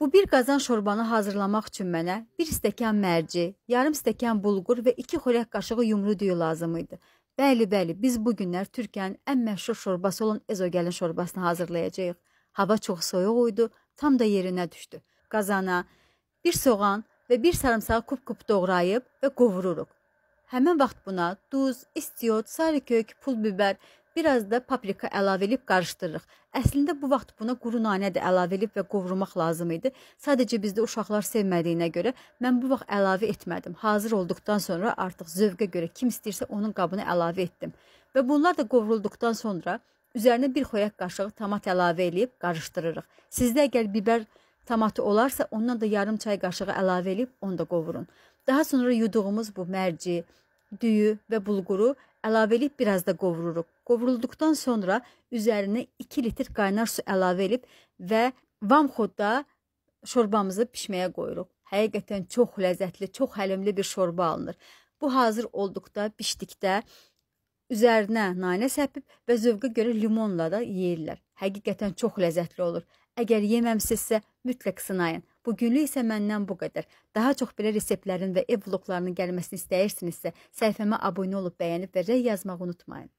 Bu bir qazan şorbanı hazırlamaq üçün mənə 1 stəkan mərci, yarım stəkan bulqur və 2 xörək qaşığı yumru düyü lazım idi. Bəli, bəli, biz bu günlər Türkiyənin ən məşhur şorbası olan ezogelin şorbasını hazırlayacağıq. Hava çox soyuq idi, tam da yerinə düşdü. Qazana bir soğan və bir sarımsağı kup-kup doğrayıb və qovururuq. Həmin vaxt buna duz, istiot, sarı kök, pul biber biraz da paprika əlavə edib qarışdırırıq. Əslində bu vaxt buna quru nanə də əlavə edib və qovurmaq lazım idi. Sadəcə bizdə uşaqlar sevmədiyinə görə mən bu vaxt əlavə etmədim. Hazır olduqdan sonra artıq zövqə görə kim istəyirsə onun qabını əlavə etdim. Və bunlar da qovrulduqdan sonra üzərinə bir xörək qaşığı tomat əlavə edib qarışdırırıq. Sizdə əgər biber tomatı olarsa, ondan da yarım çay qaşığı əlavə edib onu da qovurun. Daha sonra yuduğumuz bu mərci, düyü və bulquru əlavə edib biraz da qovururuq. Qovrulduqdan sonra üzərinə 2 litr qaynar su əlavə edib və vamxodda şorbamızı bişməyə qoyuruq. Həqiqətən çox ləzzətli, çox həlimli bir şorba alınır. Bu hazır olduqda, bişdikdə üzərinə nanə səpib və zövqə görə limonla da yeyirlər. Həqiqətən çox ləzzətli olur. Əgər yeməmisinizsə, mütləq sınayın. Bugünlük isə məndən bu qədər. Daha çox belə reseptlərin və ev vloqlarının gəlməsini istəyirsinizsə, səhifəmə abunə olub bəyənib və rəy yazmağı unutmayın.